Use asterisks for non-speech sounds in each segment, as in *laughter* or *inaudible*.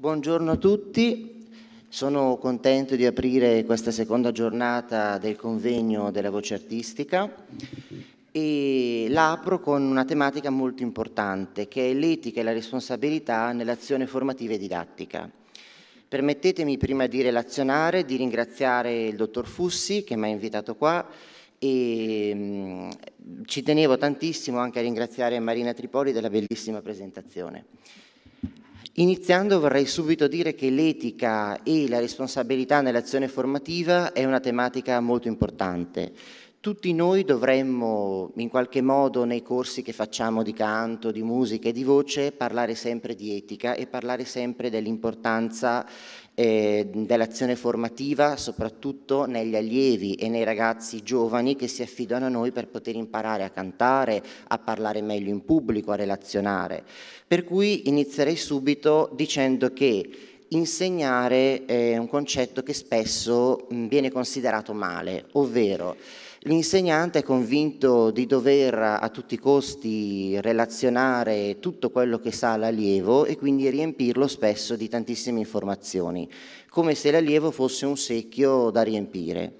Buongiorno a tutti, sono contento di aprire questa seconda giornata del convegno della voce artistica e l'apro con una tematica molto importante che è l'etica e la responsabilità nell'azione formativa e didattica. Permettetemi prima di relazionare, di ringraziare il dottor Fussi che mi ha invitato qua e mm, ci tenevo tantissimo anche a ringraziare Marina Tripoli della bellissima presentazione. Iniziando vorrei subito dire che l'etica e la responsabilità nell'azione formativa è una tematica molto importante. Tutti noi dovremmo in qualche modo nei corsi che facciamo di canto, di musica e di voce parlare sempre di etica e parlare sempre dell'importanza eh, dell'azione formativa soprattutto negli allievi e nei ragazzi giovani che si affidano a noi per poter imparare a cantare, a parlare meglio in pubblico, a relazionare. Per cui inizierei subito dicendo che insegnare è un concetto che spesso viene considerato male, ovvero L'insegnante è convinto di dover a tutti i costi relazionare tutto quello che sa l'allievo e quindi riempirlo spesso di tantissime informazioni, come se l'allievo fosse un secchio da riempire.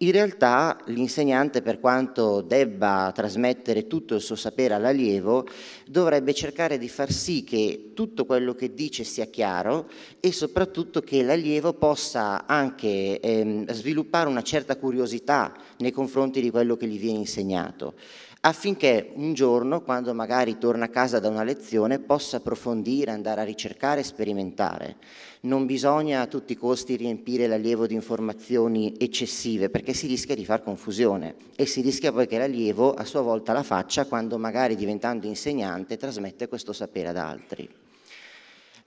In realtà l'insegnante, per quanto debba trasmettere tutto il suo sapere all'allievo, dovrebbe cercare di far sì che tutto quello che dice sia chiaro e soprattutto che l'allievo possa anche ehm, sviluppare una certa curiosità nei confronti di quello che gli viene insegnato affinché un giorno, quando magari torna a casa da una lezione, possa approfondire, andare a ricercare sperimentare. Non bisogna a tutti i costi riempire l'allievo di informazioni eccessive, perché si rischia di far confusione e si rischia poi che l'allievo a sua volta la faccia quando magari diventando insegnante trasmette questo sapere ad altri.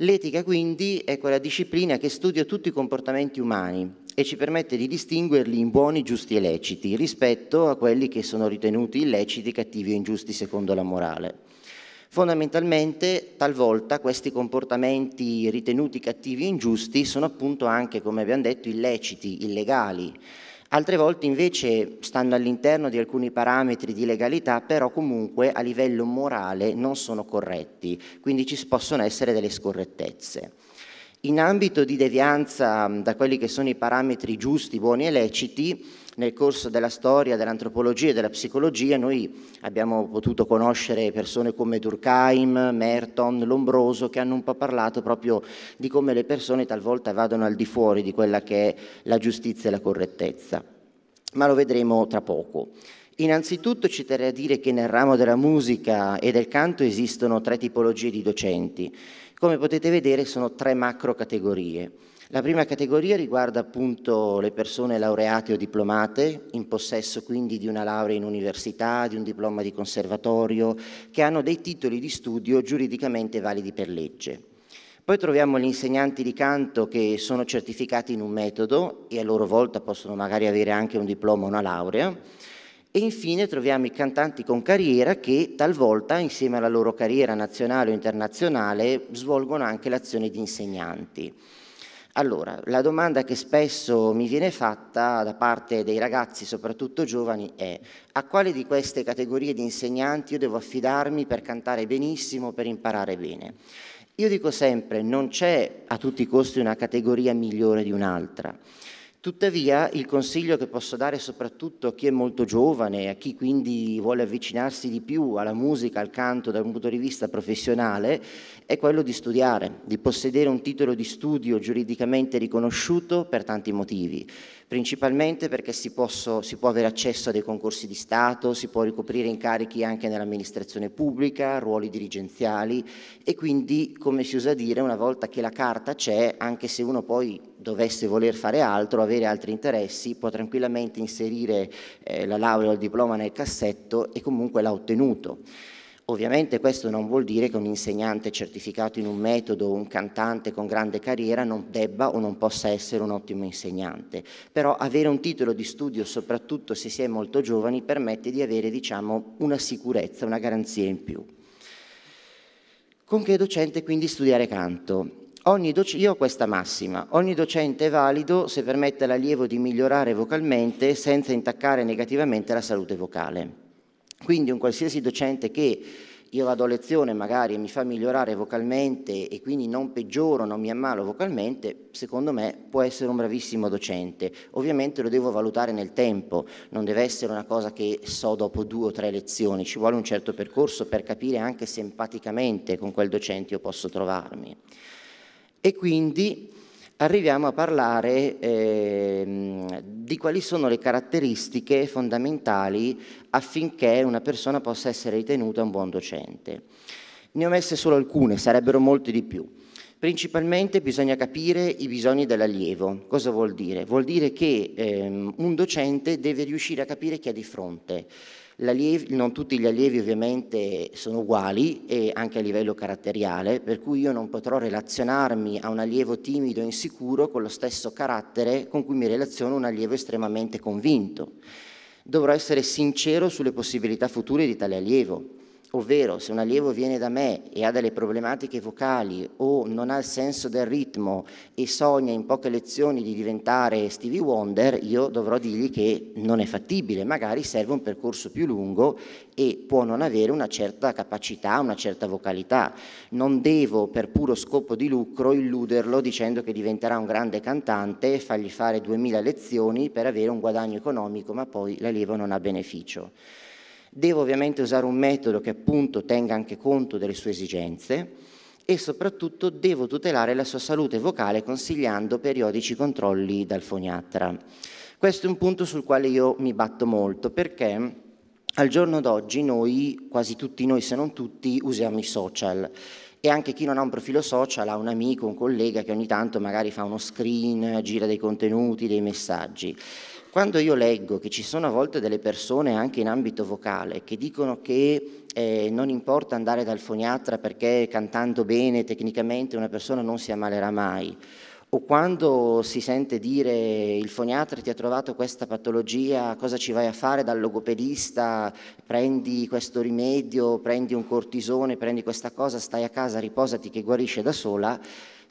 L'etica quindi è quella disciplina che studia tutti i comportamenti umani e ci permette di distinguerli in buoni, giusti e leciti rispetto a quelli che sono ritenuti illeciti, cattivi o ingiusti secondo la morale. Fondamentalmente, talvolta questi comportamenti ritenuti cattivi e ingiusti sono appunto anche, come abbiamo detto, illeciti, illegali Altre volte invece stanno all'interno di alcuni parametri di legalità, però comunque a livello morale non sono corretti, quindi ci possono essere delle scorrettezze. In ambito di devianza da quelli che sono i parametri giusti, buoni e leciti, nel corso della storia dell'antropologia e della psicologia noi abbiamo potuto conoscere persone come Durkheim, Merton, Lombroso che hanno un po' parlato proprio di come le persone talvolta vadano al di fuori di quella che è la giustizia e la correttezza. Ma lo vedremo tra poco. Innanzitutto ci terrei a dire che nel ramo della musica e del canto esistono tre tipologie di docenti. Come potete vedere sono tre macro categorie. La prima categoria riguarda appunto le persone laureate o diplomate, in possesso quindi di una laurea in università, di un diploma di conservatorio, che hanno dei titoli di studio giuridicamente validi per legge. Poi troviamo gli insegnanti di canto che sono certificati in un metodo e a loro volta possono magari avere anche un diploma o una laurea. E infine troviamo i cantanti con carriera che talvolta, insieme alla loro carriera nazionale o internazionale, svolgono anche l'azione di insegnanti. Allora, la domanda che spesso mi viene fatta da parte dei ragazzi, soprattutto giovani, è a quale di queste categorie di insegnanti io devo affidarmi per cantare benissimo, per imparare bene? Io dico sempre, non c'è a tutti i costi una categoria migliore di un'altra. Tuttavia il consiglio che posso dare soprattutto a chi è molto giovane, a chi quindi vuole avvicinarsi di più alla musica, al canto da un punto di vista professionale, è quello di studiare, di possedere un titolo di studio giuridicamente riconosciuto per tanti motivi principalmente perché si, posso, si, può avere accesso a dei concorsi di Stato, si può ricoprire incarichi anche nell'amministrazione pubblica, ruoli dirigenziali e quindi, come si usa dire, una volta che la carta c'è, anche se uno poi dovesse voler fare altro, avere altri interessi, può tranquillamente inserire eh, la laurea o il diploma nel cassetto e comunque l'ha ottenuto. Ovviamente questo non vuol dire che un insegnante certificato in un metodo o un cantante con grande carriera non debba o non possa essere un ottimo insegnante, però avere un titolo di studio, soprattutto se si è molto giovani, permette di avere diciamo, una sicurezza, una garanzia in più. Con che docente quindi studiare canto? io ho questa massima, ogni docente è valido se permette all'allievo di migliorare vocalmente senza intaccare negativamente la salute vocale. Quindi un qualsiasi docente che io vado a lezione magari e mi fa migliorare vocalmente e quindi non peggioro, non mi ammalo vocalmente, secondo me può essere un bravissimo docente. Ovviamente lo devo valutare nel tempo, non deve essere una cosa che so dopo due o tre lezioni, ci vuole un certo percorso per capire anche se empaticamente con quel docente io posso trovarmi. E quindi arriviamo a parlare eh, di quali sono le caratteristiche fondamentali affinché una persona possa essere ritenuta un buon docente. Ne ho messe solo alcune, sarebbero molte di più. Principalmente bisogna capire i bisogni dell'allievo. Cosa vuol dire? Vuol dire che ehm, un docente deve riuscire a capire chi ha di fronte, Allievi, non tutti gli allievi ovviamente sono uguali e anche a livello caratteriale, per cui io non potrò relazionarmi a un allievo timido e insicuro con lo stesso carattere con cui mi relaziono un allievo estremamente convinto. Dovrò essere sincero sulle possibilità future di tale allievo, ovvero se un allievo viene da me e ha delle problematiche vocali o non ha il senso del ritmo e sogna in poche lezioni di diventare Stevie Wonder, io dovrò dirgli che non è fattibile, magari serve un percorso più lungo e può non avere una certa capacità, una certa vocalità. Non devo per puro scopo di lucro illuderlo dicendo che diventerà un grande cantante, e fargli fare 2000 lezioni per avere un guadagno economico, ma poi l'allievo non ha beneficio. Devo ovviamente usare un metodo che appunto tenga anche conto delle sue esigenze e soprattutto devo tutelare la sua salute vocale consigliando periodici controlli dal foniatra. Questo è un punto sul quale io mi batto molto perché al giorno d'oggi noi, quasi tutti noi se non tutti, usiamo i social e anche chi non ha un profilo social ha un amico, un collega che ogni tanto magari fa uno screen, gira dei contenuti, dei messaggi. Quando io leggo che ci sono a volte delle persone anche in ambito vocale che dicono che eh, non importa andare dal foniatra perché cantando bene tecnicamente una persona non si ammalerà mai, o quando si sente dire il foniatra ti ha trovato questa patologia, cosa ci vai a fare dal logopedista, prendi questo rimedio, prendi un cortisone, prendi questa cosa, stai a casa, riposati che guarisce da sola,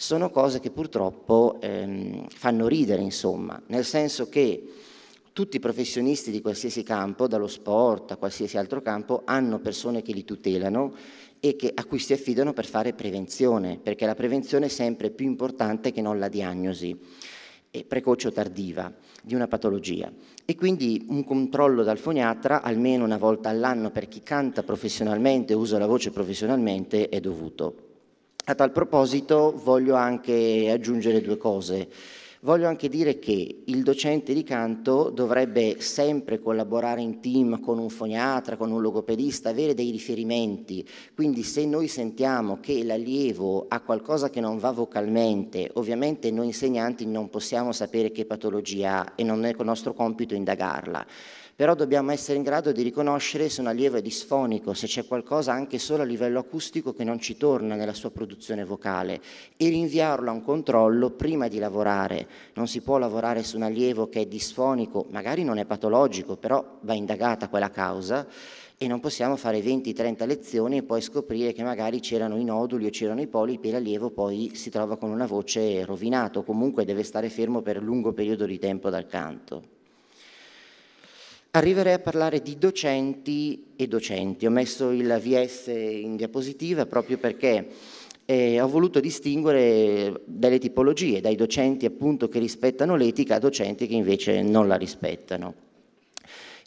sono cose che purtroppo ehm, fanno ridere, insomma, nel senso che tutti i professionisti di qualsiasi campo, dallo sport a qualsiasi altro campo, hanno persone che li tutelano e che, a cui si affidano per fare prevenzione, perché la prevenzione è sempre più importante che non la diagnosi precoce o tardiva di una patologia e quindi un controllo dal foniatra almeno una volta all'anno per chi canta professionalmente, usa la voce professionalmente, è dovuto. A tal proposito voglio anche aggiungere due cose. Voglio anche dire che il docente di canto dovrebbe sempre collaborare in team con un foniatra, con un logopedista, avere dei riferimenti. Quindi se noi sentiamo che l'allievo ha qualcosa che non va vocalmente, ovviamente noi insegnanti non possiamo sapere che patologia ha e non è il nostro compito indagarla però dobbiamo essere in grado di riconoscere se un allievo è disfonico, se c'è qualcosa anche solo a livello acustico che non ci torna nella sua produzione vocale e rinviarlo a un controllo prima di lavorare. Non si può lavorare su un allievo che è disfonico, magari non è patologico, però va indagata quella causa e non possiamo fare 20-30 lezioni e poi scoprire che magari c'erano i noduli o c'erano i polipi e l'allievo poi si trova con una voce rovinata o comunque deve stare fermo per un lungo periodo di tempo dal canto. Arriverei a parlare di docenti e docenti. Ho messo il VS in diapositiva proprio perché eh, ho voluto distinguere delle tipologie, dai docenti appunto che rispettano l'etica a docenti che invece non la rispettano.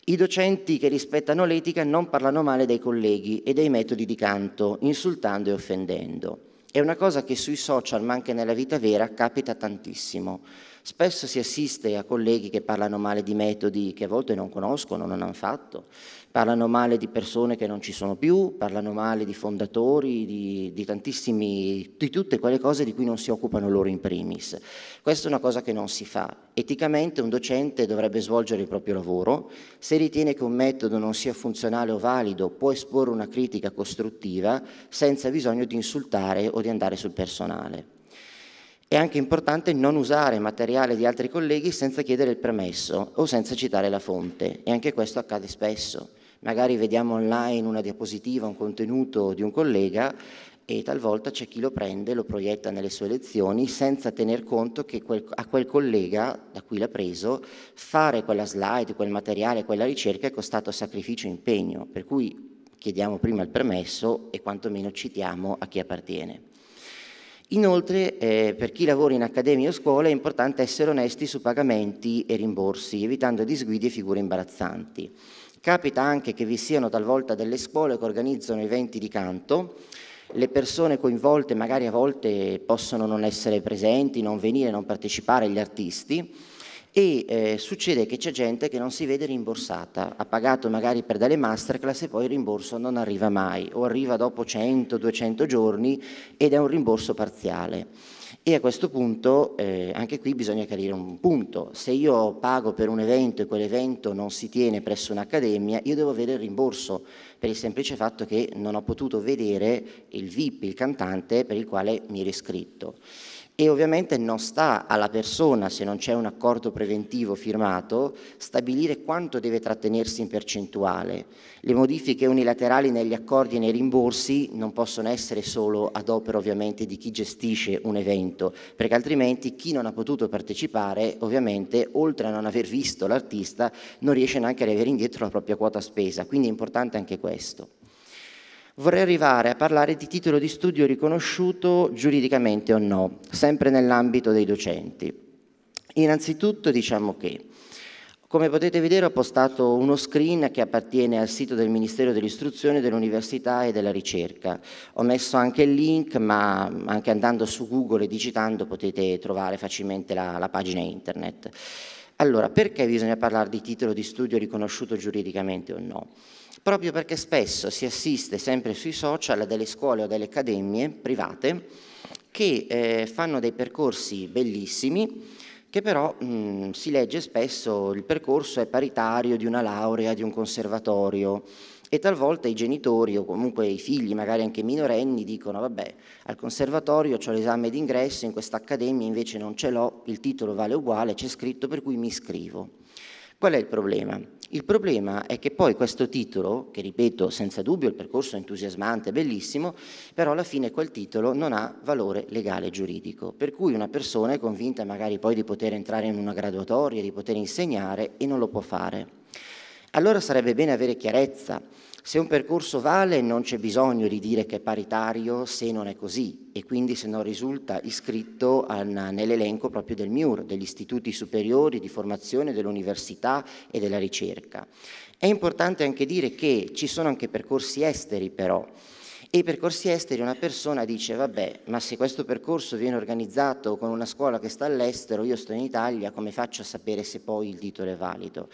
I docenti che rispettano l'etica non parlano male dei colleghi e dei metodi di canto, insultando e offendendo. È una cosa che sui social, ma anche nella vita vera, capita tantissimo. Spesso si assiste a colleghi che parlano male di metodi che a volte non conoscono, non hanno fatto, parlano male di persone che non ci sono più, parlano male di fondatori, di, di tantissimi, di tutte quelle cose di cui non si occupano loro in primis. Questa è una cosa che non si fa. Eticamente un docente dovrebbe svolgere il proprio lavoro, se ritiene che un metodo non sia funzionale o valido può esporre una critica costruttiva senza bisogno di insultare o di andare sul personale. È anche importante non usare materiale di altri colleghi senza chiedere il permesso o senza citare la fonte e anche questo accade spesso. Magari vediamo online una diapositiva, un contenuto di un collega e talvolta c'è chi lo prende, lo proietta nelle sue lezioni senza tener conto che quel, a quel collega da cui l'ha preso fare quella slide, quel materiale, quella ricerca è costato sacrificio e impegno, per cui chiediamo prima il permesso e quantomeno citiamo a chi appartiene. Inoltre, eh, per chi lavora in accademia o scuola è importante essere onesti su pagamenti e rimborsi, evitando disguidi e figure imbarazzanti. Capita anche che vi siano talvolta delle scuole che organizzano eventi di canto, le persone coinvolte magari a volte possono non essere presenti, non venire, non partecipare, gli artisti, e eh, succede che c'è gente che non si vede rimborsata, ha pagato magari per delle masterclass e poi il rimborso non arriva mai o arriva dopo 100-200 giorni ed è un rimborso parziale. E a questo punto eh, anche qui bisogna chiarire un punto, se io pago per un evento e quell'evento non si tiene presso un'accademia, io devo avere il rimborso per il semplice fatto che non ho potuto vedere il VIP, il cantante per il quale mi ero iscritto e ovviamente non sta alla persona, se non c'è un accordo preventivo firmato, stabilire quanto deve trattenersi in percentuale. Le modifiche unilaterali negli accordi e nei rimborsi non possono essere solo ad opera ovviamente di chi gestisce un evento, perché altrimenti chi non ha potuto partecipare ovviamente, oltre a non aver visto l'artista, non riesce neanche ad avere indietro la propria quota spesa, quindi è importante anche questo vorrei arrivare a parlare di titolo di studio riconosciuto giuridicamente o no, sempre nell'ambito dei docenti. Innanzitutto diciamo che, come potete vedere, ho postato uno screen che appartiene al sito del Ministero dell'Istruzione, dell'Università e della Ricerca. Ho messo anche il link, ma anche andando su Google e digitando potete trovare facilmente la, la pagina internet. Allora, perché bisogna parlare di titolo di studio riconosciuto giuridicamente o no? proprio perché spesso si assiste sempre sui social a delle scuole o delle accademie private che eh, fanno dei percorsi bellissimi, che però mh, mm, si legge spesso il percorso è paritario di una laurea, di un conservatorio e talvolta i genitori o comunque i figli, magari anche minorenni, dicono vabbè al conservatorio ho l'esame d'ingresso, in questa accademia invece non ce l'ho, il titolo vale uguale, c'è scritto per cui mi iscrivo. Qual è il problema? Il problema è che poi questo titolo, che ripeto senza dubbio il percorso è entusiasmante, bellissimo, però alla fine quel titolo non ha valore legale giuridico, per cui una persona è convinta magari poi di poter entrare in una graduatoria, di poter insegnare e non lo può fare. Allora sarebbe bene avere chiarezza se un percorso vale non c'è bisogno di dire che è paritario se non è così e quindi se non risulta iscritto nell'elenco proprio del MIUR, degli istituti superiori di formazione dell'università e della ricerca. È importante anche dire che ci sono anche percorsi esteri però, e i percorsi esteri una persona dice, vabbè, ma se questo percorso viene organizzato con una scuola che sta all'estero, io sto in Italia, come faccio a sapere se poi il titolo è valido?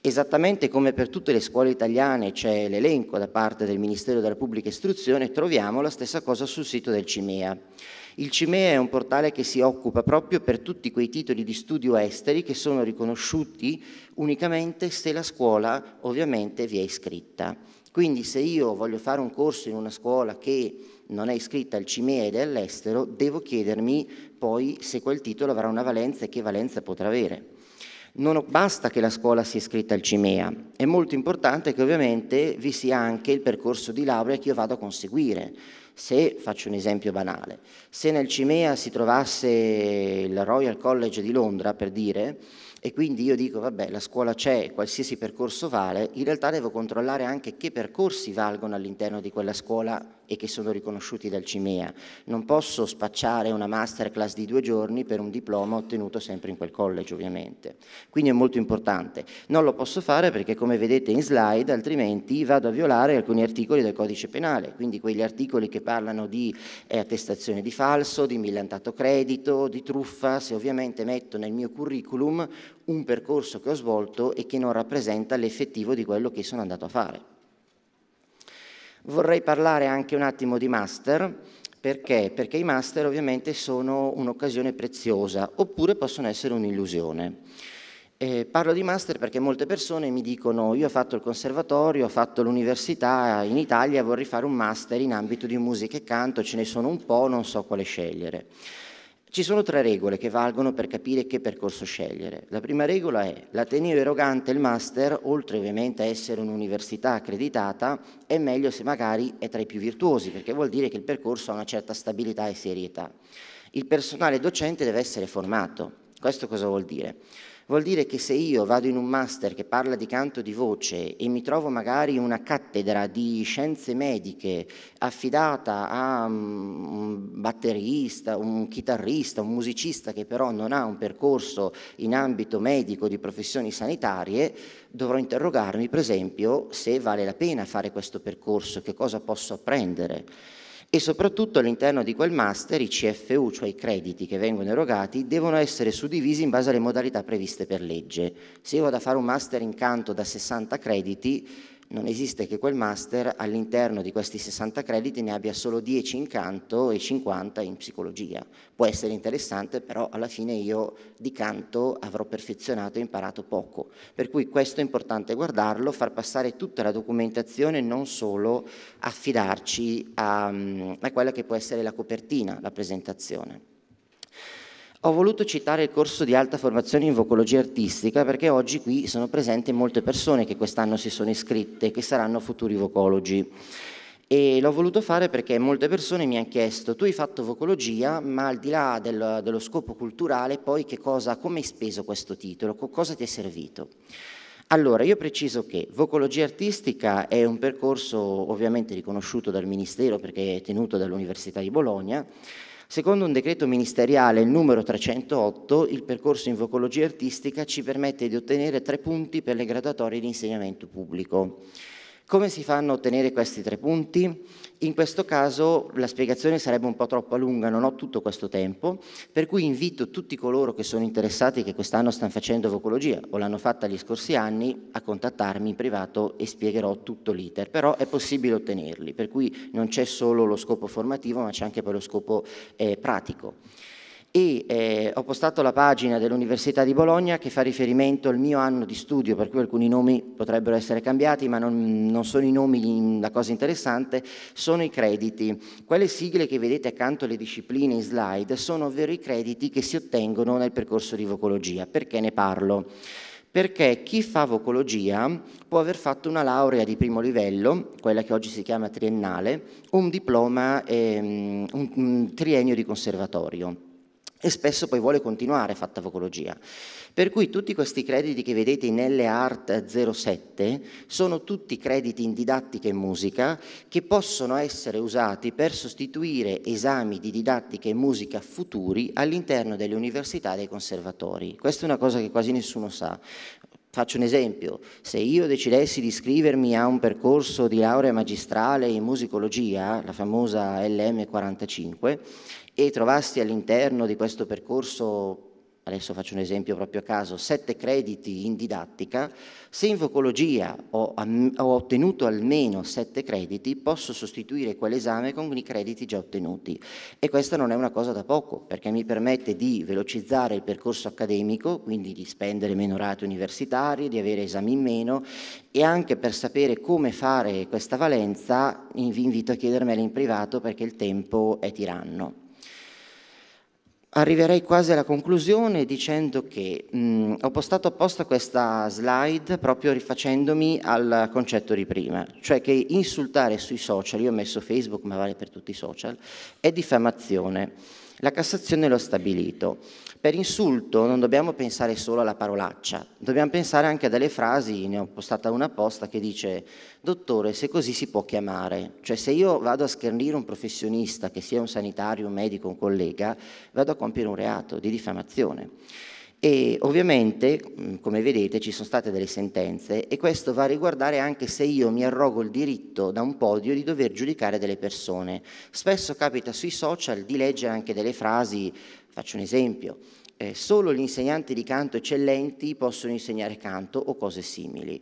Esattamente come per tutte le scuole italiane c'è l'elenco da parte del Ministero della Pubblica Istruzione, troviamo la stessa cosa sul sito del CIMEA. Il CIMEA è un portale che si occupa proprio per tutti quei titoli di studio esteri che sono riconosciuti unicamente se la scuola ovviamente vi è iscritta. Quindi se io voglio fare un corso in una scuola che non è iscritta al CIMEA ed è all'estero, devo chiedermi poi se quel titolo avrà una valenza e che valenza potrà avere. Non basta che la scuola sia iscritta al CIMEA, è molto importante che ovviamente vi sia anche il percorso di laurea che io vado a conseguire. Se, faccio un esempio banale, se nel Cimea si trovasse il Royal College di Londra, per dire, e quindi io dico, vabbè, la scuola c'è, qualsiasi percorso vale, in realtà devo controllare anche che percorsi valgono all'interno di quella scuola e che sono riconosciuti dal CIMEA. Non posso spacciare una masterclass di due giorni per un diploma ottenuto sempre in quel college ovviamente. Quindi è molto importante. Non lo posso fare perché come vedete in slide altrimenti vado a violare alcuni articoli del codice penale, quindi quegli articoli che parlano di eh, attestazione di falso, di millantato credito, di truffa, se ovviamente metto nel mio curriculum un percorso che ho svolto e che non rappresenta l'effettivo di quello che sono andato a fare. Vorrei parlare anche un attimo di master, perché? Perché i master ovviamente sono un'occasione preziosa, oppure possono essere un'illusione. Eh, parlo di master perché molte persone mi dicono io ho fatto il conservatorio, ho fatto l'università in Italia, vorrei fare un master in ambito di musica e canto, ce ne sono un po', non so quale scegliere. Ci sono tre regole che valgono per capire che percorso scegliere. La prima regola è l'Ateneo erogante, il master, oltre ovviamente a essere un'università accreditata, è meglio se magari è tra i più virtuosi, perché vuol dire che il percorso ha una certa stabilità e serietà. Il personale docente deve essere formato. Questo cosa vuol dire? Vuol dire che se io vado in un master che parla di canto di voce e mi trovo magari una cattedra di scienze mediche affidata a mm, un batterista, un chitarrista, un musicista che però non ha un percorso in ambito medico di professioni sanitarie, dovrò interrogarmi per esempio se vale la pena fare questo percorso, che cosa posso apprendere e soprattutto all'interno di quel master i CFU, cioè i crediti che vengono erogati, devono essere suddivisi in base alle modalità previste per legge. Se io vado a fare un master in canto da 60 crediti, non esiste che quel master all'interno di questi 60 crediti ne abbia solo 10 in canto e 50 in psicologia. Può essere interessante, però alla fine io di canto avrò perfezionato e imparato poco. Per cui questo è importante guardarlo, far passare tutta la documentazione, non solo affidarci a, mm, a quella che può essere la copertina, la presentazione. Ho voluto citare il corso di alta formazione in vocologia artistica perché oggi qui sono presenti molte persone che quest'anno si sono iscritte e che saranno futuri vocologi. E l'ho voluto fare perché molte persone mi hanno chiesto, tu hai fatto vocologia, ma al di là del, dello scopo culturale, poi cosa, come hai speso questo titolo, cosa ti è servito? Allora, io preciso che vocologia artistica è un percorso ovviamente riconosciuto dal Ministero perché è tenuto dall'Università di Bologna, Secondo un decreto ministeriale, il numero 308, il percorso in vocologia artistica ci permette di ottenere tre punti per le graduatorie di insegnamento pubblico. Come si fanno a ottenere questi tre punti? In questo caso la spiegazione sarebbe un po' troppo lunga, non ho tutto questo tempo, per cui invito tutti coloro che sono interessati che quest'anno stanno facendo vocologia o l'hanno fatta gli scorsi anni a contattarmi in privato e spiegherò tutto l'iter, però è possibile ottenerli, per cui non c'è solo lo scopo formativo ma c'è anche poi lo scopo eh, pratico e eh, ho postato la pagina dell'Università di Bologna che fa riferimento al mio anno di studio, per cui alcuni nomi potrebbero essere cambiati, ma non, non sono i nomi la cosa interessante, sono i crediti. Quelle sigle che vedete accanto alle discipline in slide sono ovvero i crediti che si ottengono nel percorso di vocologia. Perché ne parlo? perché chi fa vocologia può aver fatto una laurea di primo livello, quella che oggi si chiama triennale, un diploma, ehm, un, un triennio di conservatorio e spesso poi vuole continuare fatta vocologia. Per cui tutti questi crediti che vedete in LArt 07 sono tutti crediti in didattica e musica che possono essere usati per sostituire esami di didattica e musica futuri all'interno delle università e dei conservatori. Questa è una cosa che quasi nessuno sa. Faccio un esempio, se io decidessi di iscrivermi a un percorso di laurea magistrale in musicologia, la famosa LM45, e trovasti all'interno di questo percorso, adesso faccio un esempio proprio a caso, sette crediti in didattica, se in vocologia ho, ho ottenuto almeno sette crediti, posso sostituire quell'esame con i crediti già ottenuti. E questa non è una cosa da poco, perché mi permette di velocizzare il percorso accademico, quindi di spendere meno rate universitarie, di avere esami in meno e anche per sapere come fare questa valenza vi invito a chiedermela in privato perché il tempo è tiranno. Arriverei quasi alla conclusione dicendo che mh, ho postato apposta questa slide proprio rifacendomi al concetto di prima, cioè che insultare sui social, io ho messo Facebook ma vale per tutti i social, è diffamazione. La Cassazione lo ha stabilito. Per insulto non dobbiamo pensare solo alla parolaccia, dobbiamo pensare anche a delle frasi, ne ho postata una apposta che dice dottore se così si può chiamare, cioè se io vado a schernire un professionista che sia un sanitario, un medico, un collega, vado a compiere un reato di diffamazione. E ovviamente, mm, come vedete, ci sono state delle sentenze e questo va a riguardare anche se io mi arrogo il diritto da un podio di dover giudicare delle persone. Spesso capita sui social di leggere anche delle frasi, faccio un esempio, eh, solo gli insegnanti di canto eccellenti possono insegnare canto o cose simili.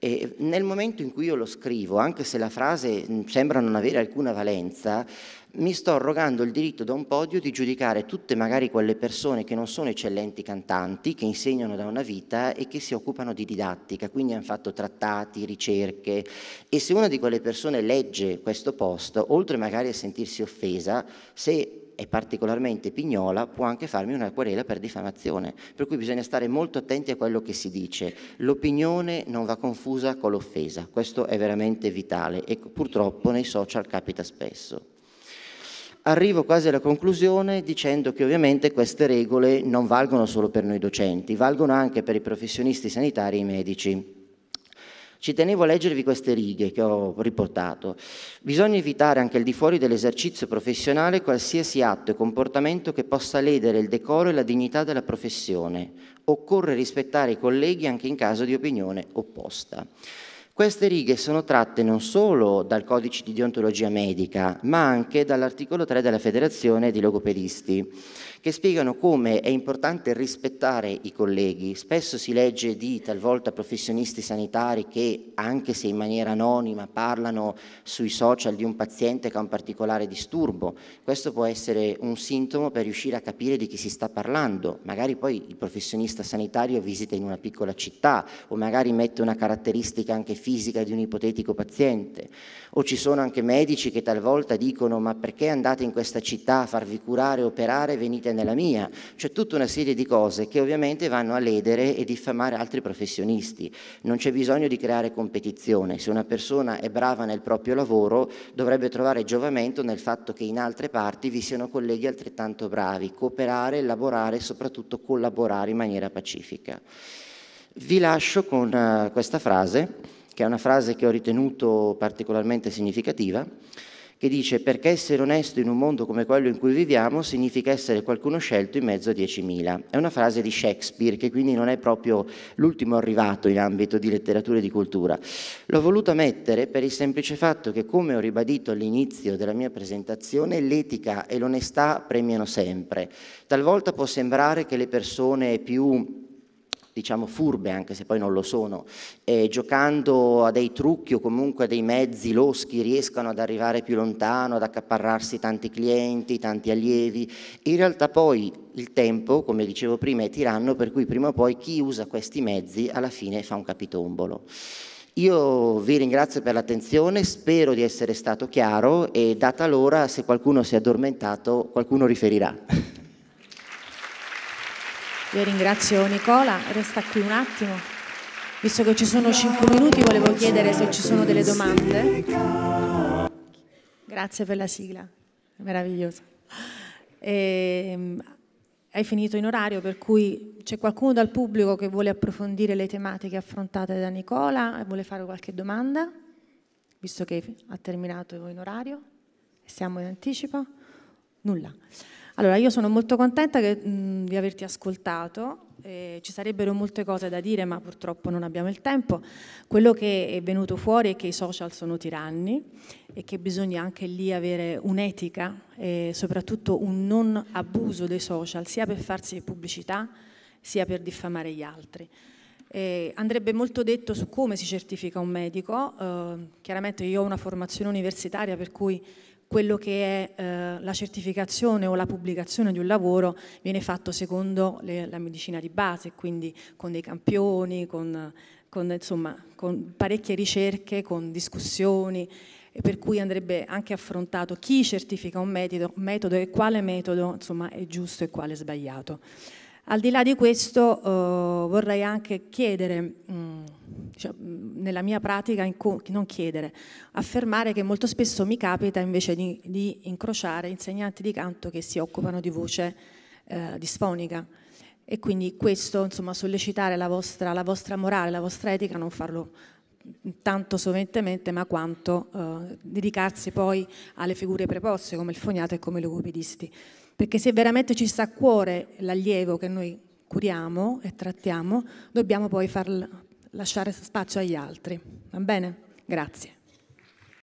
E nel momento in cui io lo scrivo, anche se la frase mm, sembra non avere alcuna valenza, mi sto arrogando il diritto da un podio di giudicare tutte magari quelle persone che non sono eccellenti cantanti, che insegnano da una vita e che si occupano di didattica, quindi hanno fatto trattati, ricerche e se una di quelle persone legge questo post, oltre magari a sentirsi offesa, se è particolarmente pignola, può anche farmi una querela per diffamazione. Per cui bisogna stare molto attenti a quello che si dice. L'opinione non va confusa con l'offesa, questo è veramente vitale e purtroppo nei social capita spesso arrivo quasi alla conclusione dicendo che ovviamente queste regole non valgono solo per noi docenti, valgono anche per i professionisti sanitari e i medici. Ci tenevo a leggervi queste righe che ho riportato. Bisogna evitare anche al di fuori dell'esercizio professionale qualsiasi atto e comportamento che possa ledere il decoro e la dignità della professione. Occorre rispettare i colleghi anche in caso di opinione opposta. Queste righe sono tratte non solo dal codice di deontologia medica, ma anche dall'articolo 3 della Federazione di Logopedisti, che spiegano come è importante rispettare i colleghi. Spesso si legge di talvolta professionisti sanitari che, anche se in maniera anonima, parlano sui social di un paziente che ha un particolare disturbo. Questo può essere un sintomo per riuscire a capire di chi si sta parlando. Magari poi il professionista sanitario visita in una piccola città o magari mette una caratteristica anche fisica fisica di un ipotetico paziente. O ci sono anche medici che talvolta dicono ma perché andate in questa città a farvi curare, operare, venite nella mia? C'è cioè, tutta una serie di cose che ovviamente vanno a ledere e diffamare altri professionisti. Non c'è bisogno di creare competizione. Se una persona è brava nel proprio lavoro dovrebbe trovare giovamento nel fatto che in altre parti vi siano colleghi altrettanto bravi, cooperare, lavorare e soprattutto collaborare in maniera pacifica. Vi lascio con uh, questa frase che è una frase che ho ritenuto particolarmente significativa, che dice perché essere onesto in un mondo come quello in cui viviamo significa essere qualcuno scelto in mezzo a 10.000. È una frase di Shakespeare che quindi non è proprio l'ultimo arrivato in ambito di letteratura e di cultura. L'ho voluta mettere per il semplice fatto che come ho ribadito all'inizio della mia presentazione l'etica e l'onestà premiano sempre. Talvolta può sembrare che le persone più diciamo furbe, anche se poi non lo sono, eh, giocando a dei trucchi o comunque a dei mezzi loschi riescano ad arrivare più lontano, ad accaparrarsi tanti clienti, tanti allievi. In realtà poi il tempo, come dicevo prima, è tiranno, per cui prima o poi chi usa questi mezzi alla fine fa un capitombolo. Io vi ringrazio per l'attenzione, spero di essere stato chiaro e data l'ora, se qualcuno si è addormentato, qualcuno riferirà. *laughs* Io ringrazio Nicola, resta qui un attimo. Visto che ci sono 5 minuti volevo chiedere se ci sono delle domande. Grazie per la sigla, meravigliosa. Ehm, hai finito in orario, per cui c'è qualcuno dal pubblico che vuole approfondire le tematiche affrontate da Nicola e vuole fare qualche domanda, visto che ha terminato in orario siamo in anticipo? Nulla. Allora, io sono molto contenta che, mh, di averti ascoltato. Eh, ci sarebbero molte cose da dire, ma purtroppo non abbiamo il tempo. Quello che è venuto fuori è che i social sono tiranni e che bisogna anche lì avere un'etica e soprattutto un non abuso dei social, sia per farsi pubblicità sia per diffamare gli altri. Eh, andrebbe molto detto su come si certifica un medico. Eh, chiaramente io ho una formazione universitaria per cui quello che è eh, la certificazione o la pubblicazione di un lavoro viene fatto secondo le, la medicina di base, quindi con dei campioni, con, con, insomma, con parecchie ricerche, con discussioni, per cui andrebbe anche affrontato chi certifica un metodo, metodo e quale metodo insomma, è giusto e quale è sbagliato. Al di là di questo eh, vorrei anche chiedere, mh, mm, cioè, mm, nella mia pratica, non chiedere, affermare che molto spesso mi capita invece di, di incrociare insegnanti di canto che si occupano di voce eh, disfonica e quindi questo, insomma, sollecitare la vostra, la vostra morale, la vostra etica, non farlo tanto soventemente, ma quanto eh, dedicarsi poi alle figure preposte come il foniato e come i logopedisti perché se veramente ci sta a cuore l'allievo che noi curiamo e trattiamo, dobbiamo poi far lasciare spazio agli altri. Va bene? Grazie.